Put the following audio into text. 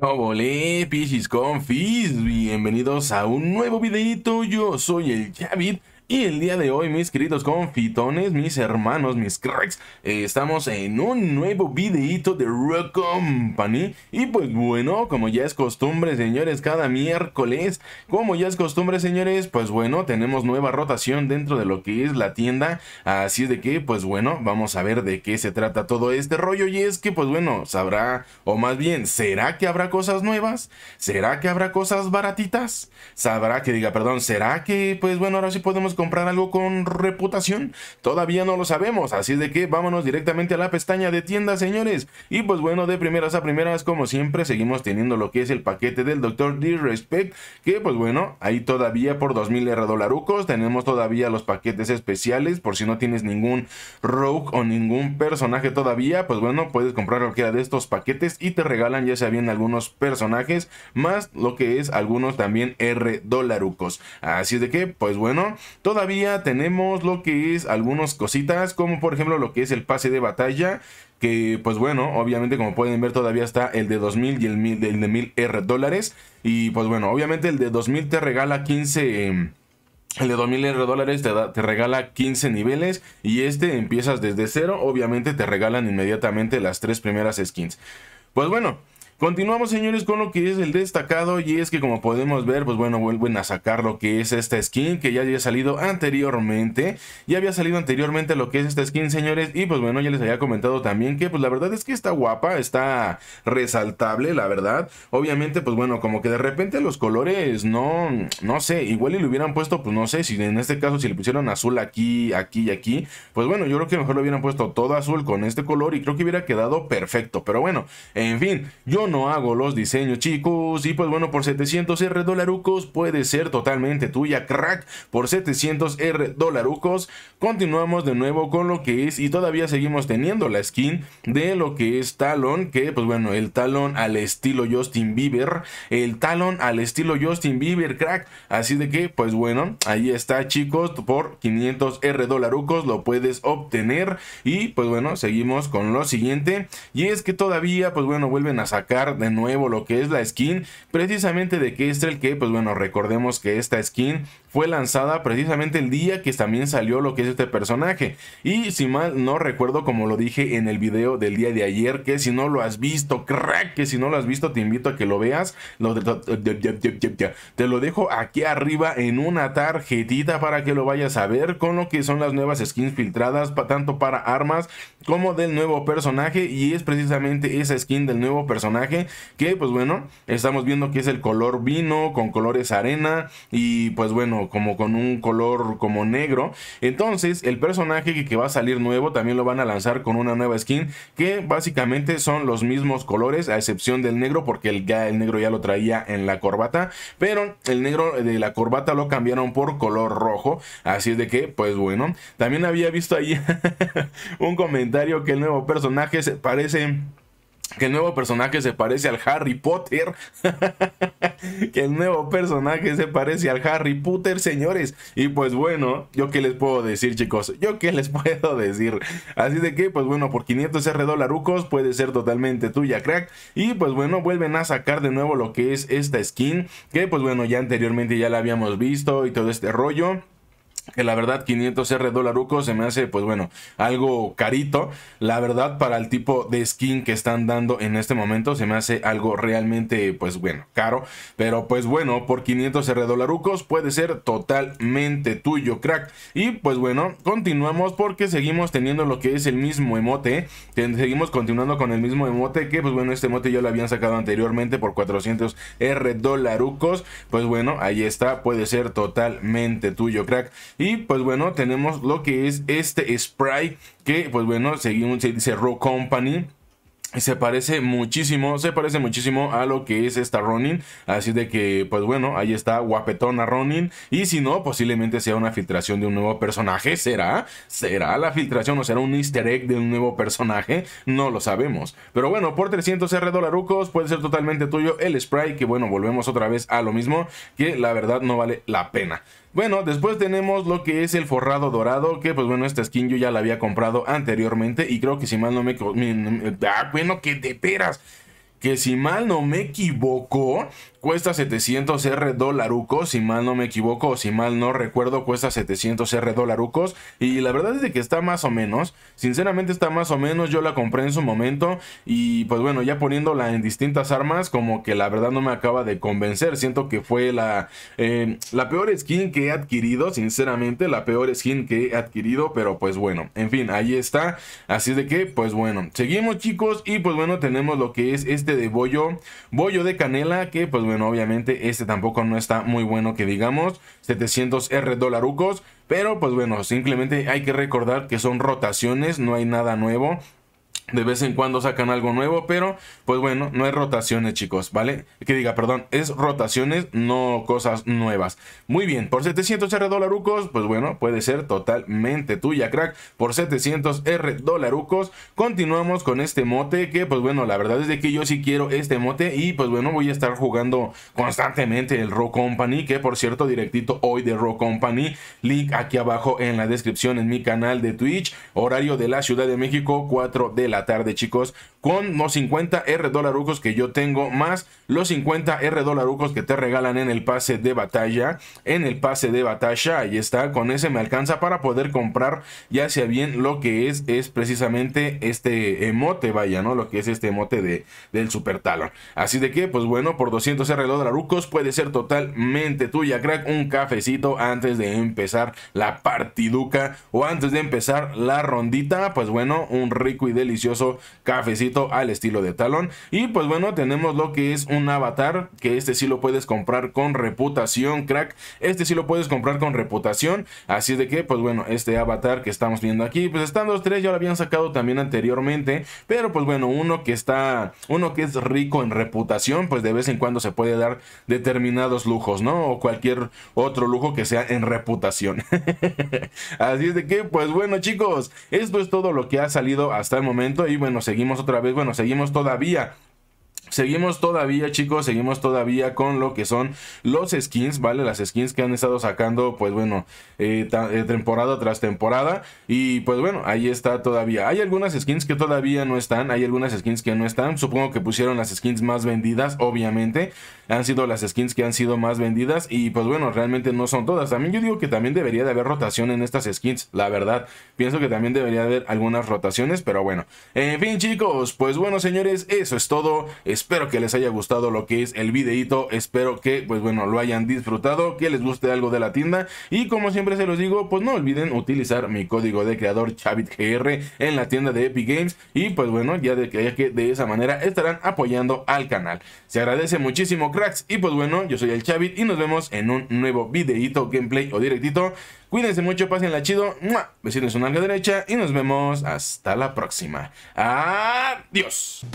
Hola con Confis, bienvenidos a un nuevo videito, yo soy el Javid y el día de hoy, mis queridos confitones, mis hermanos, mis cracks, eh, estamos en un nuevo videito de Rock Company. Y pues bueno, como ya es costumbre, señores, cada miércoles, como ya es costumbre, señores, pues bueno, tenemos nueva rotación dentro de lo que es la tienda. Así es de que, pues bueno, vamos a ver de qué se trata todo este rollo. Y es que, pues bueno, sabrá, o más bien, ¿será que habrá cosas nuevas? ¿Será que habrá cosas baratitas? ¿Sabrá que diga, perdón, ¿será que, pues bueno, ahora sí podemos comprar algo con reputación? Todavía no lo sabemos, así de que vámonos directamente a la pestaña de tienda, señores. Y pues bueno, de primeras a primeras, como siempre, seguimos teniendo lo que es el paquete del Dr. Disrespect, que pues bueno, ahí todavía por 2000 R dolarucos tenemos todavía los paquetes especiales, por si no tienes ningún rogue o ningún personaje todavía, pues bueno, puedes comprar cualquiera de estos paquetes y te regalan ya sea bien algunos personajes, más lo que es algunos también R dolarucos. Así de que, pues bueno, Todavía tenemos lo que es algunas cositas, como por ejemplo lo que es el pase de batalla, que pues bueno, obviamente como pueden ver todavía está el de 2000 y el, de 1000 R dólares. Y pues bueno, obviamente el de 2000 te regala 15... Em, el de 2000 dólares te, te regala 15 niveles y este empiezas desde cero, obviamente te regalan inmediatamente las tres primeras skins. Pues bueno, Continuamos, señores, con lo que es el destacado. Y es que, como podemos ver, pues bueno, vuelven a sacar lo que es esta skin que ya había salido anteriormente. Ya había salido anteriormente lo que es esta skin, señores. Y pues bueno, ya les había comentado también que, pues la verdad es que está guapa, está resaltable, la verdad. Obviamente, pues bueno, como que de repente los colores no, no sé, igual y le hubieran puesto, pues no sé, si en este caso, si le pusieron azul aquí, aquí y aquí, pues bueno, yo creo que mejor lo hubieran puesto todo azul con este color y creo que hubiera quedado perfecto. Pero bueno, en fin, yo no hago los diseños chicos y pues bueno por 700 R dolarucos puede ser totalmente tuya crack por 700 R dolarucos continuamos de nuevo con lo que es y todavía seguimos teniendo la skin de lo que es talón que pues bueno el talón al estilo Justin Bieber el talón al estilo Justin Bieber crack así de que pues bueno ahí está chicos por 500 R dolarucos lo puedes obtener y pues bueno seguimos con lo siguiente y es que todavía pues bueno vuelven a sacar de nuevo lo que es la skin, precisamente de Kestrel, que pues bueno, recordemos que esta skin fue lanzada precisamente el día que también salió lo que es este personaje. Y si mal no recuerdo, como lo dije en el video del día de ayer, que si no lo has visto, crack, que si no lo has visto, te invito a que lo veas. te lo dejo aquí arriba en una tarjetita para que lo vayas a ver con lo que son las nuevas skins filtradas, tanto para armas como del nuevo personaje. Y es precisamente esa skin del nuevo personaje que pues bueno, estamos viendo que es el color vino, con colores arena y pues bueno, como con un color como negro. Entonces, el personaje que, va a salir nuevo también lo van a lanzar con una nueva skin que básicamente son los mismos colores, a excepción del negro, porque el, el negro ya lo traía en la corbata, pero el negro de la corbata lo cambiaron por color rojo, así es de que, pues bueno, también había visto ahí un comentario que el nuevo personaje se parece que el nuevo personaje se parece al Harry Potter. que el nuevo personaje se parece al Harry Potter, señores. Y pues bueno, yo qué les puedo decir, chicos. Yo qué les puedo decir. Así de que, pues bueno, por 500 R puede ser totalmente tuya, crack. Y pues bueno, vuelven a sacar de nuevo lo que es esta skin. Que pues bueno, ya anteriormente ya la habíamos visto y todo este rollo que la verdad 500 R dolarucos se me hace pues bueno algo carito la verdad para el tipo de skin que están dando en este momento se me hace algo realmente pues bueno caro pero pues bueno por 500 R dolarucos puede ser totalmente tuyo crack y pues bueno continuamos porque seguimos teniendo lo que es el mismo emote ¿eh? seguimos continuando con el mismo emote que pues bueno este emote yo lo habían sacado anteriormente por 400 R dolarucos pues bueno ahí está puede ser totalmente tuyo crack y pues bueno, tenemos lo que es este spray que pues bueno, seguimos se dice Raw Company se parece muchísimo, se parece muchísimo a lo que es esta Ronin. Así de que, pues bueno, ahí está guapetona Ronin. Y si no, posiblemente sea una filtración de un nuevo personaje. ¿Será? ¿Será la filtración o será un easter egg de un nuevo personaje? No lo sabemos. Pero bueno, por 300 R dolarucos puede ser totalmente tuyo el spray. Que bueno, volvemos otra vez a lo mismo. Que la verdad no vale la pena. Bueno, después tenemos lo que es el forrado dorado, que pues bueno, esta skin yo ya la había comprado anteriormente y creo que si mal no me... Ah, menos que de peras que si mal no me equivoco, cuesta 700 R dolarucos, si mal no me equivoco, o si mal no recuerdo, cuesta 700 R dolarucos. Y la verdad es de que está más o menos, sinceramente está más o menos, yo la compré en su momento y pues bueno, ya poniéndola en distintas armas, como que la verdad no me acaba de convencer, siento que fue la, em, la peor skin que he adquirido, sinceramente, la peor skin que he adquirido, pero pues bueno, en fin, ahí está, así de que pues bueno, seguimos chicos y pues bueno, tenemos lo que es este de bollo, bollo de canela, que pues bueno, obviamente este tampoco no está muy bueno que digamos, 700 R dolarucos, pero pues bueno, simplemente hay que recordar que son rotaciones, no hay nada nuevo, de vez en cuando sacan algo nuevo, pero pues bueno, no es rotaciones, chicos, ¿vale? Que diga, perdón, es rotaciones, no cosas nuevas. Muy bien, por 700 R dolarucos, pues bueno, puede ser totalmente tuya, crack. Por 700 R dolarucos, continuamos con este mote que, pues bueno, la verdad es de que yo sí quiero este mote y pues bueno, voy a estar jugando constantemente el Rock Company, que por cierto, directito hoy de Rock Company, link aquí abajo en la descripción en mi canal de Twitch, horario de la Ciudad de México, 4 de la tarde, chicos con los 50 R dolarucos que yo tengo, más los 50 R dolarucos que te regalan en el pase de batalla. En el pase de batalla, ahí está, con ese me alcanza para poder comprar ya sea bien lo que es, es precisamente este emote, vaya, ¿no? Lo que es este emote de, del super talon Así de que, pues bueno, por 200 R dolarucos puede ser totalmente tuya, crack, un cafecito antes de empezar la partiduca o antes de empezar la rondita, pues bueno, un rico y delicioso cafecito al estilo de talón Y pues bueno, tenemos lo que es un avatar, que este sí lo puedes comprar con reputación, crack. Este sí lo puedes comprar con reputación. Así de que, pues bueno, este avatar que estamos viendo aquí, pues están los tres, ya lo habían sacado también anteriormente. Pero pues bueno, uno que está, uno que es rico en reputación, pues de vez en cuando se puede dar determinados lujos, ¿no? O cualquier otro lujo que sea en reputación. Así es de que, pues bueno, chicos, esto es todo lo que ha salido hasta el momento. Y bueno, seguimos otra bueno, seguimos todavía Seguimos todavía, chicos, seguimos todavía con lo que son los skins, ¿vale? Las skins que han estado sacando, pues bueno, eh, eh, temporada tras temporada. Y pues bueno, ahí está todavía. Hay algunas skins que todavía no están, hay algunas skins que no están. Supongo que pusieron las skins más vendidas, obviamente. Han sido las skins que han sido más vendidas. Y pues bueno, realmente no son todas. También yo digo que también debería de haber rotación en estas skins, la verdad. Pienso que también debería de haber algunas rotaciones, pero bueno. En fin, chicos, pues bueno, señores, eso es todo espero que les haya gustado lo que es el videito, espero que pues bueno lo hayan disfrutado, que les guste algo de la tienda y como siempre se los digo, pues no olviden utilizar mi código de creador ChavitGR en la tienda de Epic Games y pues bueno, ya, de, que de esa manera estarán apoyando al canal. Se agradece muchísimo cracks y pues bueno, yo soy el Chavit y nos vemos en un nuevo videito, gameplay o directito. Cuídense mucho, pásenla chido. me Besitos en su derecha y nos vemos hasta la próxima. Adiós.